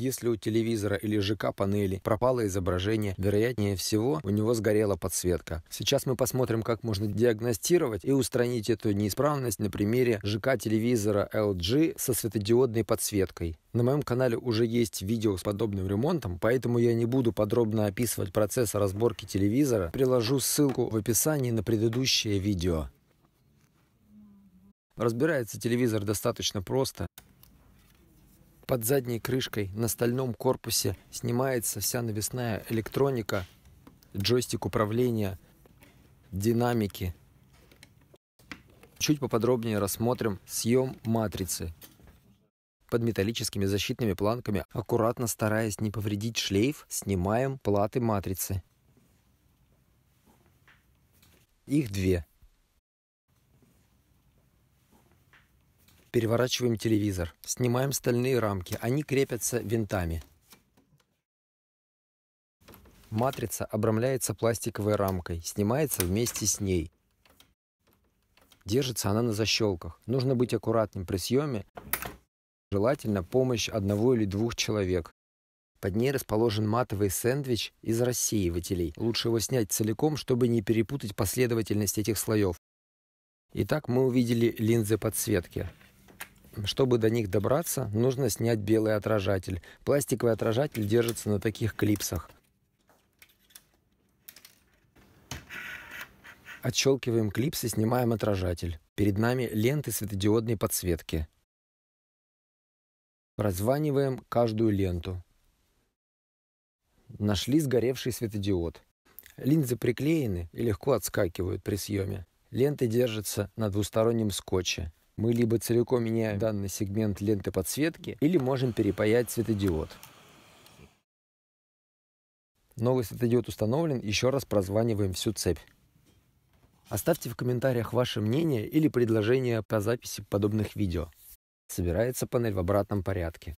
Если у телевизора или ЖК панели пропало изображение, вероятнее всего у него сгорела подсветка. Сейчас мы посмотрим, как можно диагностировать и устранить эту неисправность на примере ЖК телевизора LG со светодиодной подсветкой. На моем канале уже есть видео с подобным ремонтом, поэтому я не буду подробно описывать процесс разборки телевизора. Приложу ссылку в описании на предыдущее видео. Разбирается телевизор достаточно просто. Под задней крышкой на стальном корпусе снимается вся навесная электроника, джойстик управления, динамики. Чуть поподробнее рассмотрим съем матрицы. Под металлическими защитными планками, аккуратно стараясь не повредить шлейф, снимаем платы матрицы. Их две – Переворачиваем телевизор. Снимаем стальные рамки. Они крепятся винтами. Матрица обрамляется пластиковой рамкой. Снимается вместе с ней. Держится она на защелках. Нужно быть аккуратным при съеме. Желательно помощь одного или двух человек. Под ней расположен матовый сэндвич из рассеивателей. Лучше его снять целиком, чтобы не перепутать последовательность этих слоев. Итак, мы увидели линзы подсветки. Чтобы до них добраться, нужно снять белый отражатель. Пластиковый отражатель держится на таких клипсах. Отщелкиваем клипсы, снимаем отражатель. Перед нами ленты светодиодной подсветки. Прозваниваем каждую ленту. Нашли сгоревший светодиод. Линзы приклеены и легко отскакивают при съеме. Ленты держатся на двустороннем скотче мы либо целиком меняем данный сегмент ленты подсветки, или можем перепаять светодиод. Новый светодиод установлен, еще раз прозваниваем всю цепь. Оставьте в комментариях ваше мнение или предложение по записи подобных видео. Собирается панель в обратном порядке.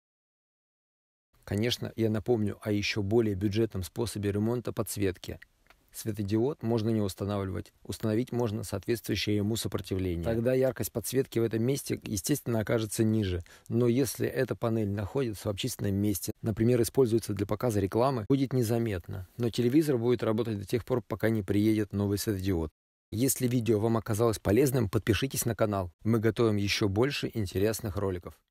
Конечно, я напомню о еще более бюджетном способе ремонта подсветки – Светодиод можно не устанавливать. Установить можно соответствующее ему сопротивление. Тогда яркость подсветки в этом месте, естественно, окажется ниже. Но если эта панель находится в общественном месте, например, используется для показа рекламы, будет незаметно. Но телевизор будет работать до тех пор, пока не приедет новый светодиод. Если видео вам оказалось полезным, подпишитесь на канал. Мы готовим еще больше интересных роликов.